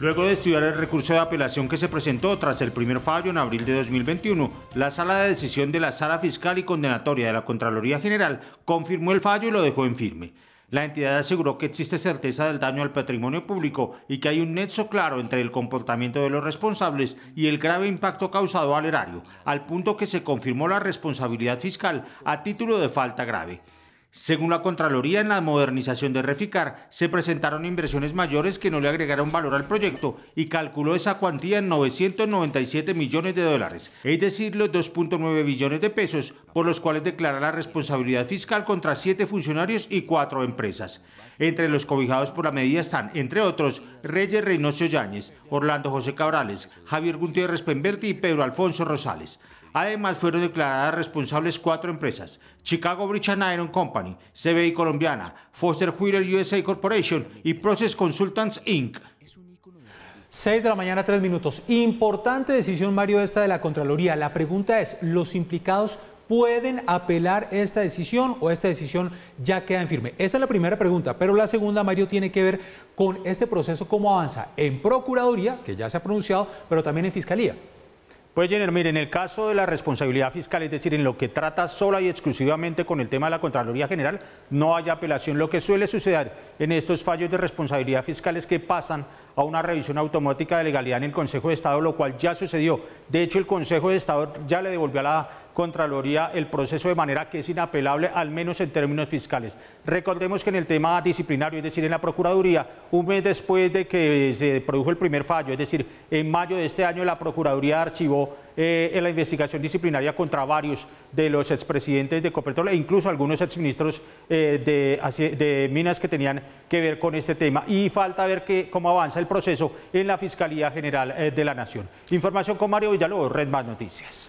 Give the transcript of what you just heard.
Luego de estudiar el recurso de apelación que se presentó tras el primer fallo en abril de 2021, la sala de decisión de la Sala Fiscal y Condenatoria de la Contraloría General confirmó el fallo y lo dejó en firme. La entidad aseguró que existe certeza del daño al patrimonio público y que hay un nexo claro entre el comportamiento de los responsables y el grave impacto causado al erario, al punto que se confirmó la responsabilidad fiscal a título de falta grave. Según la Contraloría, en la modernización de Reficar se presentaron inversiones mayores que no le agregaron valor al proyecto y calculó esa cuantía en 997 millones de dólares, es decir, los 2.9 billones de pesos, por los cuales declara la responsabilidad fiscal contra siete funcionarios y cuatro empresas. Entre los cobijados por la medida están, entre otros, Reyes Reynoso Yáñez, Orlando José Cabrales, Javier Gutiérrez Pemberti y Pedro Alfonso Rosales. Además, fueron declaradas responsables cuatro empresas, Chicago Bridge and Iron Company, CBI Colombiana, Foster Wheeler USA Corporation y Process Consultants Inc. 6 de la mañana, 3 minutos. Importante decisión, Mario, esta de la Contraloría. La pregunta es, ¿los implicados pueden apelar esta decisión o esta decisión ya queda en firme? Esa es la primera pregunta, pero la segunda, Mario, tiene que ver con este proceso, cómo avanza en Procuraduría, que ya se ha pronunciado, pero también en Fiscalía. Pues Jenner, mire, en el caso de la responsabilidad fiscal, es decir, en lo que trata sola y exclusivamente con el tema de la Contraloría General, no hay apelación. Lo que suele suceder en estos fallos de responsabilidad fiscal es que pasan a una revisión automática de legalidad en el Consejo de Estado, lo cual ya sucedió. De hecho, el Consejo de Estado ya le devolvió a la Contraloría el proceso de manera que es inapelable, al menos en términos fiscales. Recordemos que en el tema disciplinario, es decir, en la Procuraduría, un mes después de que se produjo el primer fallo, es decir, en mayo de este año la Procuraduría archivó eh, la investigación disciplinaria contra varios de los expresidentes de Copetrol e incluso algunos exministros eh, de, Minas que tenían que ver con este tema. Y falta ver cómo avanza el proceso en la Fiscalía General eh, de la Nación. Información con Mario Villalobos, Red Más Noticias.